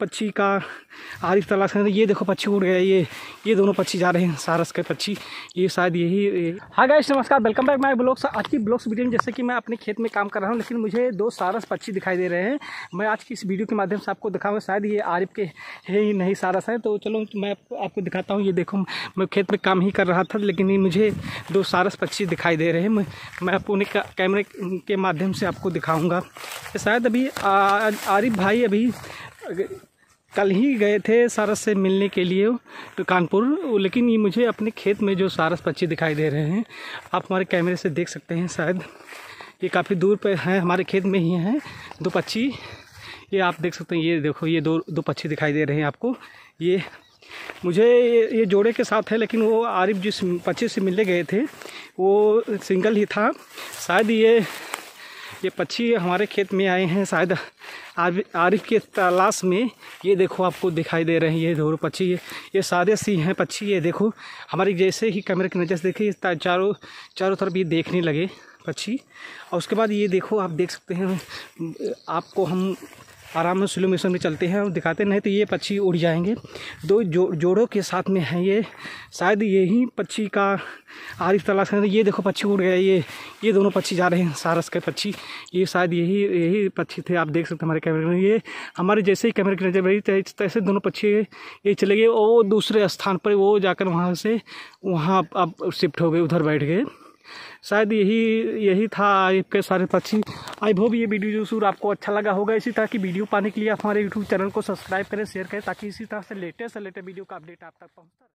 पक्षी का आरिफ तलाश करें ये देखो पक्षी उड़ गया ये ये दोनों पक्षी जा रहे हैं सारस के पक्षी ये शायद यही हाँ गाइस नमस्कार वेलकम बैक माय ब्लॉग्स आज की ब्लॉग्स वीडियो में जैसे कि मैं अपने खेत में काम कर रहा हूँ लेकिन मुझे दो सारस पक्षी दिखाई दे रहे हैं मैं आज की इस वीडियो के माध्यम से आपको दिखाऊंगा शायद ये आरिफ के है ही नहीं सारस है तो चलो मैं आपको आपको दिखाता हूँ ये देखो मैं खेत में काम ही कर रहा था लेकिन ये मुझे दो सारस पक्षी दिखाई दे रहे हैं मैं आपको उन्हें कैमरे के माध्यम से आपको दिखाऊँगा शायद अभी आरिफ भाई अभी कल ही गए थे सारस से मिलने के लिए तो कानपुर लेकिन ये मुझे अपने खेत में जो सारस पक्षी दिखाई दे रहे हैं आप हमारे कैमरे से देख सकते हैं शायद ये काफ़ी दूर पर हैं हमारे खेत में ही हैं दो पक्षी ये आप देख सकते हैं ये देखो ये दो दो पक्षी दिखाई दे रहे हैं आपको ये मुझे ये, ये जोड़े के साथ है लेकिन वो आरिफ जिस पक्षी से मिलने गए थे वो सिंगल ही था शायद ये ये पक्षी हमारे खेत में आए हैं शायद आरिफ के तलाश में ये देखो आपको दिखाई दे रहे हैं ये दोनों पक्षी ये ये सारे सी हैं पक्षी ये देखो हमारे जैसे ही कैमरे की नज़र से देखे चारों चारों तरफ ये देखने लगे पक्षी और उसके बाद ये देखो आप देख सकते हैं आपको हम आराम से स्लो मोशन में चलते हैं और दिखाते नहीं तो ये पक्षी उड़ जाएंगे दो जो जोड़ों के साथ में है ये शायद यही पक्षी का आरिफ तलाश करें ये देखो पक्षी उड़ गया ये ये दोनों पक्षी जा रहे हैं सारस के पक्षी ये शायद यही यही पक्षी थे आप देख सकते हमारे कैमरे में ये हमारे जैसे ही कैमरे की नज़र पड़ी तैसे दोनों पक्षी ये चले गए और दूसरे स्थान पर वो जाकर वहाँ से वहाँ अब शिफ्ट हो गए उधर बैठ गए शायद यही यही था आपके सारे पक्षी आई होप ये वीडियो जरूर आपको अच्छा लगा होगा इसी तरह की वीडियो पाने के लिए आप हमारे यूट्यूब चैनल को सब्सक्राइब करें शेयर करें ताकि इसी तरह से लेटेस्ट से लेटेस्ट वीडियो का अपडेट आप तक पहुँच